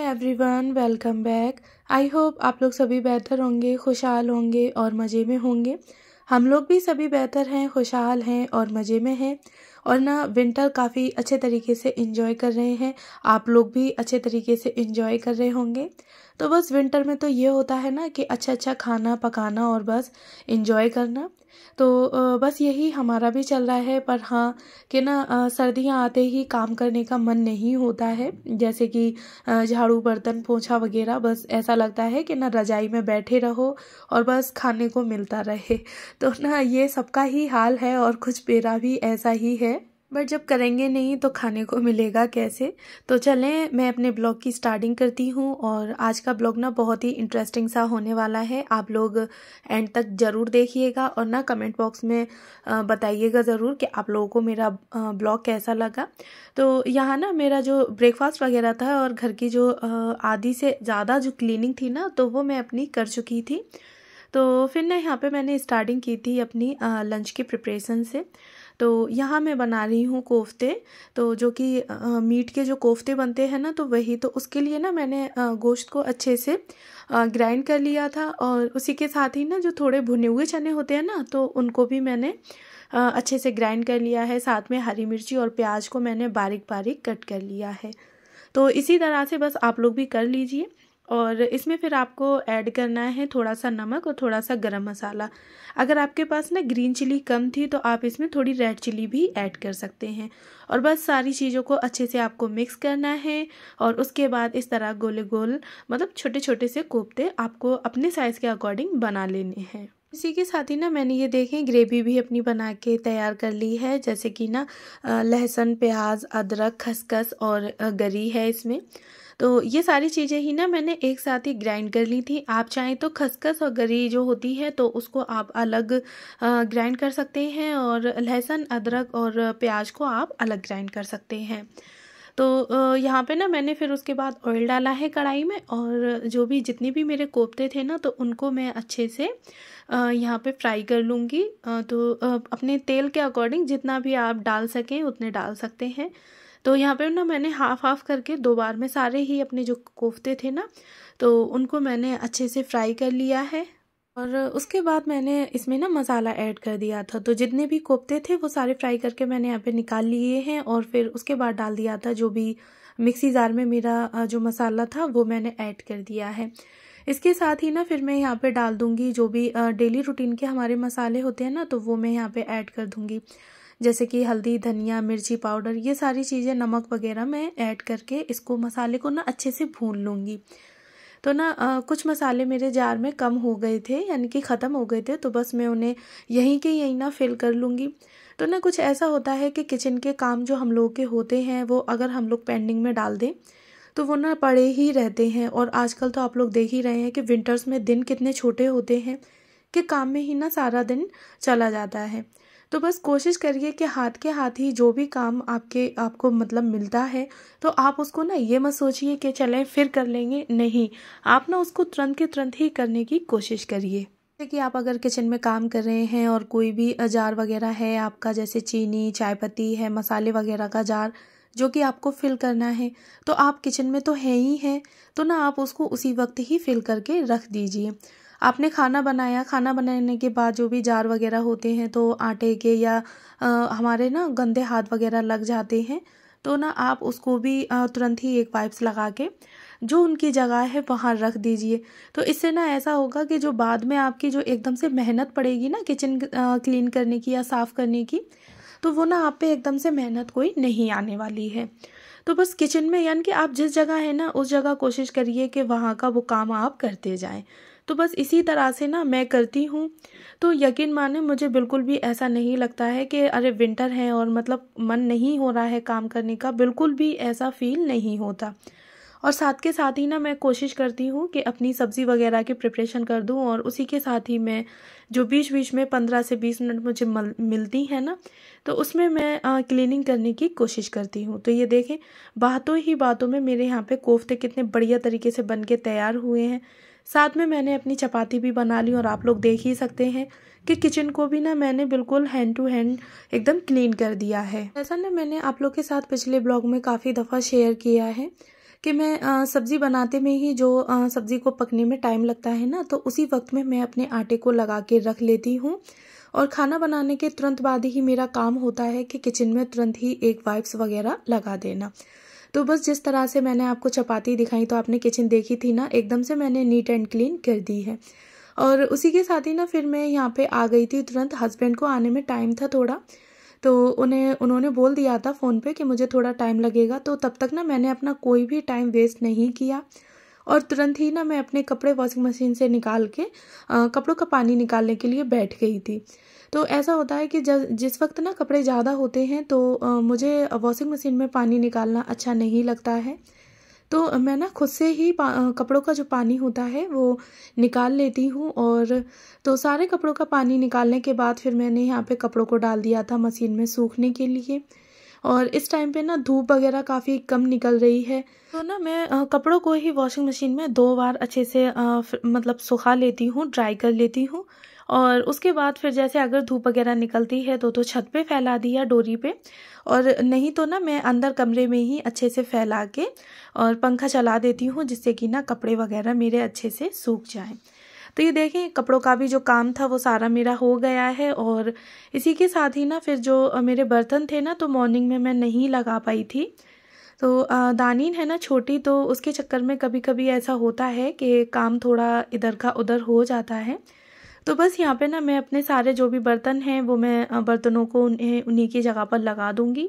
everyone welcome back I hope आप लोग सभी बेहतर होंगे खुशहाल होंगे और मज़े में होंगे हम लोग भी सभी बेहतर हैं खुशहाल हैं और मज़े में हैं और ना विंटर काफ़ी अच्छे तरीके से इन्जॉय कर रहे हैं आप लोग भी अच्छे तरीके से इन्जॉय कर रहे होंगे तो बस विंटर में तो ये होता है ना कि अच्छा अच्छा खाना पकाना और बस इन्जॉय करना तो बस यही हमारा भी चल रहा है पर हाँ कि ना सर्दियाँ आते ही काम करने का मन नहीं होता है जैसे कि झाड़ू बर्तन पोछा वगैरह बस ऐसा लगता है कि ना रजाई में बैठे रहो और बस खाने को मिलता रहे तो ना ये सबका ही हाल है और कुछ मेरा भी ऐसा ही है बट जब करेंगे नहीं तो खाने को मिलेगा कैसे तो चलें मैं अपने ब्लॉग की स्टार्टिंग करती हूँ और आज का ब्लॉग ना बहुत ही इंटरेस्टिंग सा होने वाला है आप लोग एंड तक ज़रूर देखिएगा और ना कमेंट बॉक्स में बताइएगा ज़रूर कि आप लोगों को मेरा ब्लॉग कैसा लगा तो यहाँ ना मेरा जो ब्रेकफास्ट वगैरह था और घर की जो आधी से ज़्यादा जो क्लिनिंग थी ना तो वो मैं अपनी कर चुकी थी तो फिर ना यहाँ पे मैंने स्टार्टिंग की थी अपनी लंच की प्रिपरेशन से तो यहाँ मैं बना रही हूँ कोफ्ते तो जो कि मीट के जो कोफ्ते बनते हैं ना तो वही तो उसके लिए ना मैंने गोश्त को अच्छे से ग्राइंड कर लिया था और उसी के साथ ही ना जो थोड़े भुने हुए चने होते हैं ना तो उनको भी मैंने अच्छे से ग्राइंड कर लिया है साथ में हरी मिर्ची और प्याज को मैंने बारीक बारीक कट कर लिया है तो इसी तरह से बस आप लोग भी कर लीजिए और इसमें फिर आपको ऐड करना है थोड़ा सा नमक और थोड़ा सा गरम मसाला अगर आपके पास ना ग्रीन चिली कम थी तो आप इसमें थोड़ी रेड चिली भी ऐड कर सकते हैं और बस सारी चीज़ों को अच्छे से आपको मिक्स करना है और उसके बाद इस तरह गोले गोल मतलब छोटे छोटे से कोफ्ते आपको अपने साइज़ के अकॉर्डिंग बना लेने हैं इसी के साथ ही ना मैंने ये देखें ग्रेवी भी अपनी बना के तैयार कर ली है जैसे कि ना लहसुन प्याज अदरक खसखस और गरी है इसमें तो ये सारी चीज़ें ही ना मैंने एक साथ ही ग्राइंड कर ली थी आप चाहें तो खसखस और गरी जो होती है तो उसको आप अलग ग्राइंड कर सकते हैं और लहसुन अदरक और प्याज को आप अलग ग्राइंड कर सकते हैं तो यहाँ पे ना मैंने फिर उसके बाद ऑयल डाला है कढ़ाई में और जो भी जितने भी मेरे कोफ्ते थे ना तो उनको मैं अच्छे से यहाँ पे फ्राई कर लूँगी तो अपने तेल के अकॉर्डिंग जितना भी आप डाल सकें उतने डाल सकते हैं तो यहाँ पे ना मैंने हाफ हाफ करके दो बार में सारे ही अपने जो कोफ्ते थे ना तो उनको मैंने अच्छे से फ्राई कर लिया है और उसके बाद मैंने इसमें ना मसाला ऐड कर दिया था तो जितने भी कोफ्ते थे वो सारे फ्राई करके मैंने यहाँ पे निकाल लिए हैं और फिर उसके बाद डाल दिया था जो भी मिक्सी जार में मेरा जो मसाला था वो मैंने ऐड कर दिया है इसके साथ ही ना फिर मैं यहाँ पे डाल दूंगी जो भी डेली रूटीन के हमारे मसाले होते हैं ना तो वो मैं यहाँ पे ऐड कर दूंगी जैसे कि हल्दी धनिया मिर्ची पाउडर ये सारी चीज़ें नमक वगैरह मैं ऐड करके इसको मसाले को ना अच्छे से भून लूँगी तो ना आ, कुछ मसाले मेरे जार में कम हो गए थे यानी कि ख़त्म हो गए थे तो बस मैं उन्हें यहीं के यहीं ना फिल कर लूँगी तो ना कुछ ऐसा होता है कि किचन के काम जो हम लोग के होते हैं वो अगर हम लोग पेंडिंग में डाल दें तो वो ना पड़े ही रहते हैं और आजकल तो आप लोग देख ही रहे हैं कि विंटर्स में दिन कितने छोटे होते हैं कि काम में ही ना सारा दिन चला जाता है तो बस कोशिश करिए कि हाथ के हाथ ही जो भी काम आपके आपको मतलब मिलता है तो आप उसको ना ये मत सोचिए कि चलें फिर कर लेंगे नहीं आप ना उसको तुरंत के तुरंत ही करने की कोशिश करिए जैसे कि आप अगर किचन में काम कर रहे हैं और कोई भी जार वगैरह है आपका जैसे चीनी चाय पत्ती है मसाले वगैरह का जार जो कि आपको फिल करना है तो आप किचन में तो है ही हैं तो ना आप उसको उसी वक्त ही फिल करके रख दीजिए आपने खाना बनाया खाना बनाने के बाद जो भी जार वगैरह होते हैं तो आटे के या आ, हमारे ना गंदे हाथ वगैरह लग जाते हैं तो ना आप उसको भी तुरंत ही एक पाइप्स लगा के जो उनकी जगह है वहाँ रख दीजिए तो इससे ना ऐसा होगा कि जो बाद में आपकी जो एकदम से मेहनत पड़ेगी ना किचन क्लीन करने की या साफ़ करने की तो वो ना आप पे एकदम से मेहनत कोई नहीं आने वाली है तो बस किचन में यानी कि आप जिस जगह है ना उस जगह कोशिश करिए कि वहाँ का वो काम आप करते जाएँ तो बस इसी तरह से ना मैं करती हूँ तो यकीन माने मुझे बिल्कुल भी ऐसा नहीं लगता है कि अरे विंटर है और मतलब मन नहीं हो रहा है काम करने का बिल्कुल भी ऐसा फील नहीं होता और साथ के साथ ही ना मैं कोशिश करती हूँ कि अपनी सब्ज़ी वगैरह की प्रिपरेशन कर दूँ और उसी के साथ ही मैं जो बीच बीच में पंद्रह से बीस मिनट मुझे मल, मिलती है ना तो उसमें मैं आ, क्लीनिंग करने की कोशिश करती हूँ तो ये देखें बातों ही बातों में मेरे यहाँ पे कोफ्ते कितने बढ़िया तरीके से बन के तैयार हुए हैं साथ में मैंने अपनी चपाती भी बना ली और आप लोग देख ही सकते हैं कि किचन को भी ना मैंने बिल्कुल हैंड टू हैंड एकदम क्लीन कर दिया है ऐसा ना मैंने आप लोग के साथ पिछले ब्लॉग में काफ़ी दफ़ा शेयर किया है कि मैं सब्ज़ी बनाते में ही जो सब्ज़ी को पकने में टाइम लगता है ना तो उसी वक्त में मैं अपने आटे को लगा के रख लेती हूँ और खाना बनाने के तुरंत बाद ही मेरा काम होता है कि किचन में तुरंत ही एक वाइप्स वगैरह लगा देना तो बस जिस तरह से मैंने आपको चपाती दिखाई तो आपने किचन देखी थी ना एकदम से मैंने नीट एंड क्लीन कर दी है और उसी के साथ ही ना फिर मैं यहाँ पे आ गई थी तुरंत हस्बैंड को आने में टाइम था थोड़ा तो उन्हें उन्होंने बोल दिया था फ़ोन पे कि मुझे थोड़ा टाइम लगेगा तो तब तक ना मैंने अपना कोई भी टाइम वेस्ट नहीं किया और तुरंत ही ना मैं अपने कपड़े वॉशिंग मशीन से निकाल के आ, कपड़ों का पानी निकालने के लिए बैठ गई थी तो ऐसा होता है कि जिस वक्त ना कपड़े ज़्यादा होते हैं तो मुझे वॉशिंग मशीन में पानी निकालना अच्छा नहीं लगता है तो मैं ना खुद से ही कपड़ों का जो पानी होता है वो निकाल लेती हूँ और तो सारे कपड़ों का पानी निकालने के बाद फिर मैंने यहाँ पे कपड़ों को डाल दिया था मशीन में सूखने के लिए और इस टाइम पे ना धूप वगैरह काफ़ी कम निकल रही है तो ना मैं कपड़ों को ही वॉशिंग मशीन में दो बार अच्छे से मतलब सुखा लेती हूँ ड्राई कर लेती हूँ और उसके बाद फिर जैसे अगर धूप वगैरह निकलती है तो तो छत पे फैला दिया डोरी पे और नहीं तो ना मैं अंदर कमरे में ही अच्छे से फैला के और पंखा चला देती हूँ जिससे कि ना कपड़े वगैरह मेरे अच्छे से सूख जाएँ तो ये देखें कपड़ों का भी जो काम था वो सारा मेरा हो गया है और इसी के साथ ही ना फिर जो मेरे बर्तन थे ना तो मॉर्निंग में मैं नहीं लगा पाई थी तो दानीन है ना छोटी तो उसके चक्कर में कभी कभी ऐसा होता है कि काम थोड़ा इधर का उधर हो जाता है तो बस यहाँ पे ना मैं अपने सारे जो भी बर्तन हैं वो मैं बर्तनों को उन्हें उन्हीं की जगह पर लगा दूँगी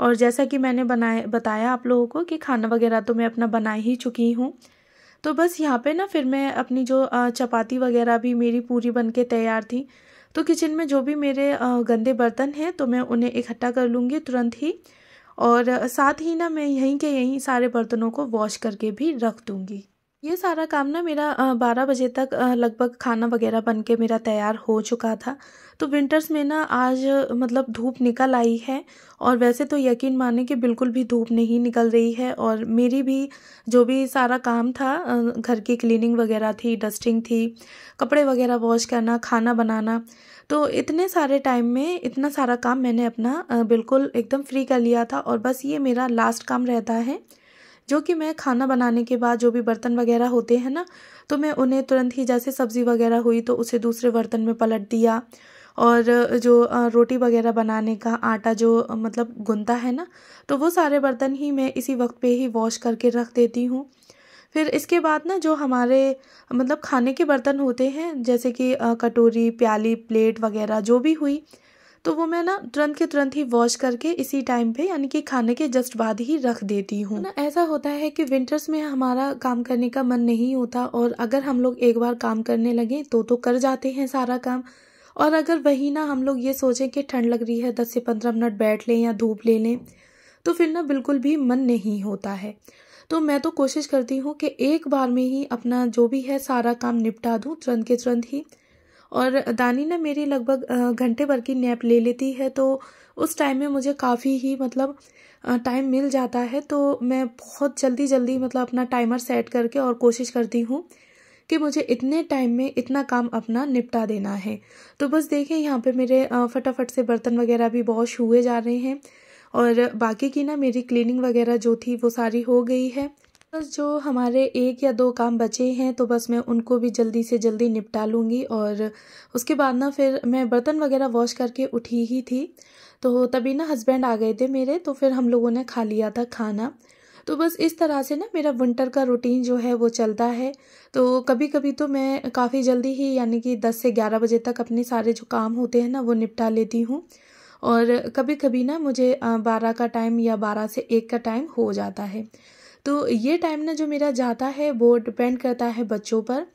और जैसा कि मैंने बनाया बताया आप लोगों को कि खाना वगैरह तो मैं अपना बना ही चुकी हूँ तो बस यहाँ पे ना फिर मैं अपनी जो चपाती वगैरह भी मेरी पूरी बन के तैयार थी तो किचन में जो भी मेरे गंदे बर्तन हैं तो मैं उन्हें इकट्ठा कर लूँगी तुरंत ही और साथ ही ना मैं यहीं के यहीं सारे बर्तनों को वॉश करके भी रख दूँगी ये सारा काम ना मेरा बारह बजे तक लगभग खाना वगैरह बन के मेरा तैयार हो चुका था तो विंटर्स में ना आज मतलब धूप निकल आई है और वैसे तो यकीन माने कि बिल्कुल भी धूप नहीं निकल रही है और मेरी भी जो भी सारा काम था घर की क्लीनिंग वगैरह थी डस्टिंग थी कपड़े वगैरह वॉश करना खाना बनाना तो इतने सारे टाइम में इतना सारा काम मैंने अपना बिल्कुल एकदम फ्री कर लिया था और बस ये मेरा लास्ट काम रहता है जो कि मैं खाना बनाने के बाद जो भी बर्तन वगैरह होते हैं ना तो मैं उन्हें तुरंत ही जैसे सब्ज़ी वगैरह हुई तो उसे दूसरे बर्तन में पलट दिया और जो रोटी वगैरह बनाने का आटा जो मतलब गुनता है ना तो वो सारे बर्तन ही मैं इसी वक्त पे ही वॉश करके रख देती हूँ फिर इसके बाद ना जो हमारे मतलब खाने के बर्तन होते हैं जैसे कि कटोरी प्याली प्लेट वगैरह जो भी हुई तो वो मैं ना तुरंत के तुरंत ही वॉश करके इसी टाइम पे यानी कि खाने के जस्ट बाद ही रख देती हूँ ना ऐसा होता है कि विंटर्स में हमारा काम करने का मन नहीं होता और अगर हम लोग एक बार काम करने लगे तो तो कर जाते हैं सारा काम और अगर वही ना हम लोग ये सोचें कि ठंड लग रही है दस से पंद्रह मिनट बैठ लें या धूप ले लें तो फिर ना बिल्कुल भी मन नहीं होता है तो मैं तो कोशिश करती हूँ कि एक बार में ही अपना जो भी है सारा काम निपटा दूँ तुरंत के तुरंत ही और दानी ना मेरी लगभग घंटे भर की नैप ले लेती है तो उस टाइम में मुझे काफ़ी ही मतलब टाइम मिल जाता है तो मैं बहुत जल्दी जल्दी मतलब अपना टाइमर सेट करके और कोशिश करती हूँ कि मुझे इतने टाइम में इतना काम अपना निपटा देना है तो बस देखें यहाँ पे मेरे फटाफट से बर्तन वगैरह भी वॉश हुए जा रहे हैं और बाकी की ना मेरी क्लीनिंग वगैरह जो थी वो सारी हो गई है बस जो हमारे एक या दो काम बचे हैं तो बस मैं उनको भी जल्दी से जल्दी निपटा लूँगी और उसके बाद ना फिर मैं बर्तन वगैरह वॉश करके उठी ही थी तो तभी ना हस्बैंड आ गए थे मेरे तो फिर हम लोगों ने खा लिया था खाना तो बस इस तरह से ना मेरा विंटर का रूटीन जो है वो चलता है तो कभी कभी तो मैं काफ़ी जल्दी ही यानी कि दस से ग्यारह बजे तक अपने सारे जो काम होते हैं ना वो निपटा लेती हूँ और कभी कभी ना मुझे बारह का टाइम या बारह से एक का टाइम हो जाता है तो ये टाइम ना जो मेरा जाता है वो डिपेंड करता है बच्चों पर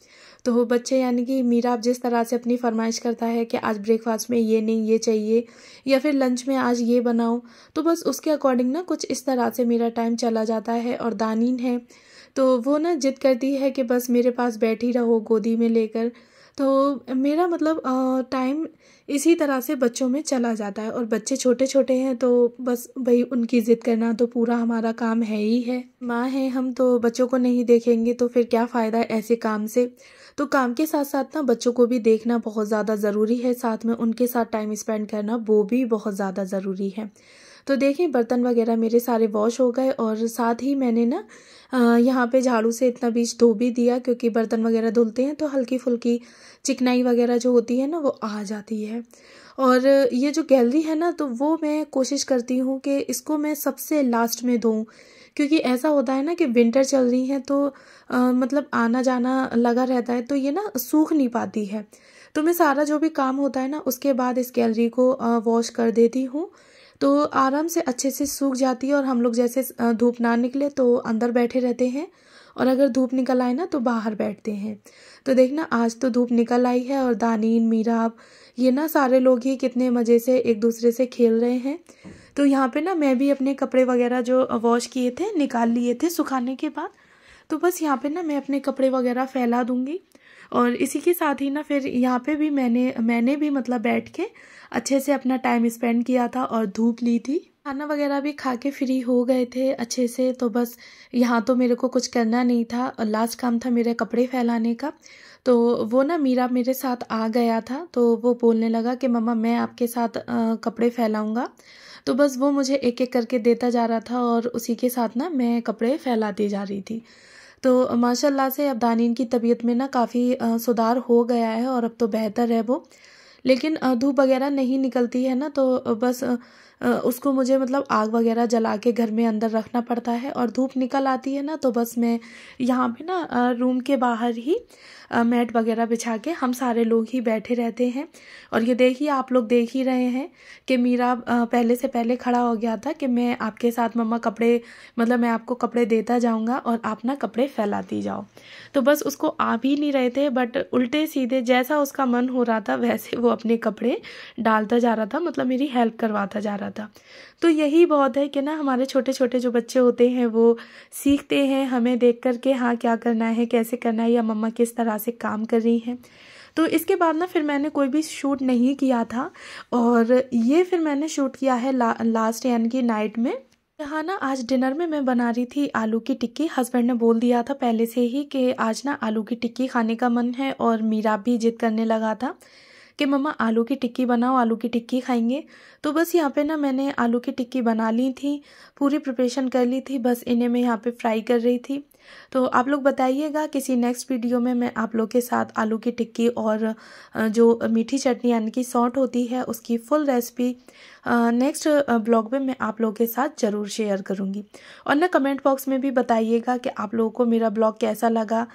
तो बच्चे यानी कि मीरा आप जिस तरह से अपनी फरमाइश करता है कि आज ब्रेकफास्ट में ये नहीं ये चाहिए या फिर लंच में आज ये बनाओ तो बस उसके अकॉर्डिंग ना कुछ इस तरह से मेरा टाइम चला जाता है और दानीन है तो वो ना जिद करती है कि बस मेरे पास बैठ ही रहो गोदी में लेकर तो मेरा मतलब टाइम इसी तरह से बच्चों में चला जाता है और बच्चे छोटे छोटे हैं तो बस भाई उनकी ज़िद करना तो पूरा हमारा काम है ही है माँ हैं हम तो बच्चों को नहीं देखेंगे तो फिर क्या फ़ायदा है ऐसे काम से तो काम के साथ साथ ना बच्चों को भी देखना बहुत ज़्यादा ज़रूरी है साथ में उनके साथ टाइम स्पेंड करना वो भी बहुत ज़्यादा ज़रूरी है तो देखें बर्तन वगैरह मेरे सारे वॉश हो गए और साथ ही मैंने ना यहाँ पे झाड़ू से इतना बीज धो भी दिया क्योंकि बर्तन वगैरह धुलते हैं तो हल्की फुल्की चिकनाई वगैरह जो होती है ना वो आ जाती है और ये जो गैलरी है ना तो वो मैं कोशिश करती हूँ कि इसको मैं सबसे लास्ट में धोऊँ क्योंकि ऐसा होता है ना कि विंटर चल रही है तो आ, मतलब आना जाना लगा रहता है तो ये ना सूख नहीं पाती है तो मैं सारा जो भी काम होता है ना उसके बाद इस गैलरी को वॉश कर देती हूँ तो आराम से अच्छे से सूख जाती है और हम लोग जैसे धूप ना निकले तो अंदर बैठे रहते हैं और अगर धूप निकल आए ना तो बाहर बैठते हैं तो देखना आज तो धूप निकल आई है और दानीन मीराब ये ना सारे लोग ही कितने मज़े से एक दूसरे से खेल रहे हैं तो यहाँ पे ना मैं भी अपने कपड़े वगैरह जो वॉश किए थे निकाल लिए थे सुखाने के बाद तो बस यहाँ पे ना मैं अपने कपड़े वगैरह फैला दूँगी और इसी के साथ ही ना फिर यहाँ पे भी मैंने मैंने भी मतलब बैठ के अच्छे से अपना टाइम स्पेंड किया था और धूप ली थी खाना वगैरह भी खा के फ्री हो गए थे अच्छे से तो बस यहाँ तो मेरे को कुछ करना नहीं था लास्ट काम था मेरे कपड़े फैलाने का तो वो ना मीरा मेरे साथ आ गया था तो वो बोलने लगा कि मम्मा मैं आपके साथ आ, कपड़े फैलाऊँगा तो बस वो मुझे एक एक करके देता जा रहा था और उसी के साथ ना मैं कपड़े फैलाती जा रही थी तो माशाल्लाह से अब दानिन की तबीयत में ना काफ़ी सुधार हो गया है और अब तो बेहतर है वो लेकिन धूप वगैरह नहीं निकलती है ना तो बस उसको मुझे मतलब आग वगैरह जला के घर में अंदर रखना पड़ता है और धूप निकल आती है ना तो बस मैं यहाँ पे ना रूम के बाहर ही मैट वगैरह बिछा के हम सारे लोग ही बैठे रहते हैं और ये देखिए आप लोग देख ही रहे हैं कि मीरा पहले से पहले खड़ा हो गया था कि मैं आपके साथ मम्मा कपड़े मतलब मैं आपको कपड़े देता जाऊँगा और आप ना कपड़े फैलाती जाओ तो बस उसको आ भी नहीं रहे थे बट उल्टे सीधे जैसा उसका मन हो रहा था वैसे वो अपने कपड़े डालता जा रहा था मतलब मेरी हेल्प करवाता जा रहा रहा था तो यही बहुत है कि ना हमारे छोटे छोटे जो बच्चे होते हैं वो सीखते हैं हमें देख कर के हाँ क्या करना है कैसे करना है या मम्मा किस तरह से काम कर रही हैं तो इसके बाद ना फिर मैंने कोई भी शूट नहीं किया था और ये फिर मैंने शूट किया है ला, लास्ट यानी कि नाइट में यहाँ ना आज डिनर में मैं बना रही थी आलू की टिक्की हस्बैंड ने बोल दिया था पहले से ही कि आज ना आलू की टिक्की खाने का मन है और मीरा भी जिद करने लगा था कि मम्मा आलू की टिक्की बनाओ आलू की टिक्की खाएंगे तो बस यहाँ पे ना मैंने आलू की टिक्की बना ली थी पूरी प्रिपरेशन कर ली थी बस इन्हें मैं यहाँ पे फ्राई कर रही थी तो आप लोग बताइएगा किसी नेक्स्ट वीडियो में मैं आप लोग के साथ आलू की टिक्की और जो मीठी चटनी यानी कि सौंठ होती है उसकी फुल रेसिपी नेक्स्ट ब्लॉग में मैं आप लोग के साथ ज़रूर शेयर करूँगी और ना कमेंट बॉक्स में भी बताइएगा कि आप लोगों को मेरा ब्लॉग कैसा लगा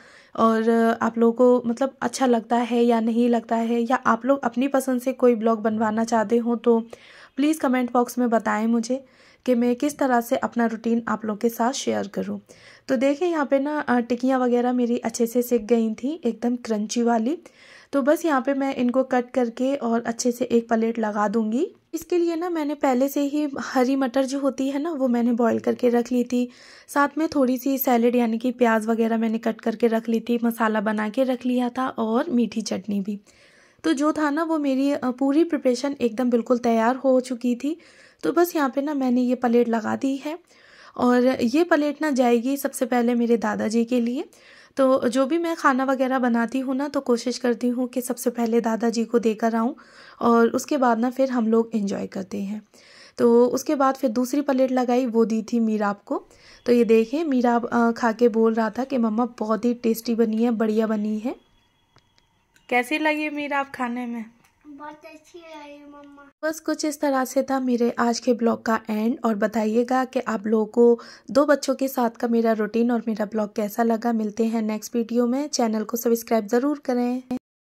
और आप लोगों को मतलब अच्छा लगता है या नहीं लगता है या आप लोग अपनी पसंद से कोई ब्लॉग बनवाना चाहते हो तो प्लीज़ कमेंट बॉक्स में बताएं मुझे कि मैं किस तरह से अपना रूटीन आप लोग के साथ शेयर करूँ तो देखें यहाँ पे ना टिकियाँ वगैरह मेरी अच्छे से सीख गई थी एकदम क्रंची वाली तो बस यहाँ पे मैं इनको कट करके और अच्छे से एक प्लेट लगा दूंगी इसके लिए ना मैंने पहले से ही हरी मटर जो होती है ना वो मैंने बॉईल करके रख ली थी साथ में थोड़ी सी सैलेड यानी कि प्याज वगैरह मैंने कट करके रख ली थी मसाला बना के रख लिया था और मीठी चटनी भी तो जो था ना वो मेरी पूरी प्रिपरेशन एकदम बिल्कुल तैयार हो चुकी थी तो बस यहाँ पे ना मैंने ये पलेट लगा दी है और ये पलेट ना जाएगी सबसे पहले मेरे दादाजी के लिए तो जो भी मैं खाना वगैरह बनाती हूँ ना तो कोशिश करती हूँ कि सबसे पहले दादाजी को देकर आऊँ और उसके बाद ना फिर हम लोग इन्जॉय करते हैं तो उसके बाद फिर दूसरी प्लेट लगाई वो दी थी मीराब को तो ये देखें मीराब खा के बोल रहा था कि मम्मा बहुत ही टेस्टी बनी है बढ़िया बनी है कैसी लगी मीराब खाने में बहुत अच्छी मम्मा बस कुछ इस तरह से था मेरे आज के ब्लॉग का एंड और बताइएगा कि आप लोगों को दो बच्चों के साथ का मेरा रूटीन और मेरा ब्लॉग कैसा लगा मिलते हैं नेक्स्ट वीडियो में चैनल को सब्सक्राइब ज़रूर करें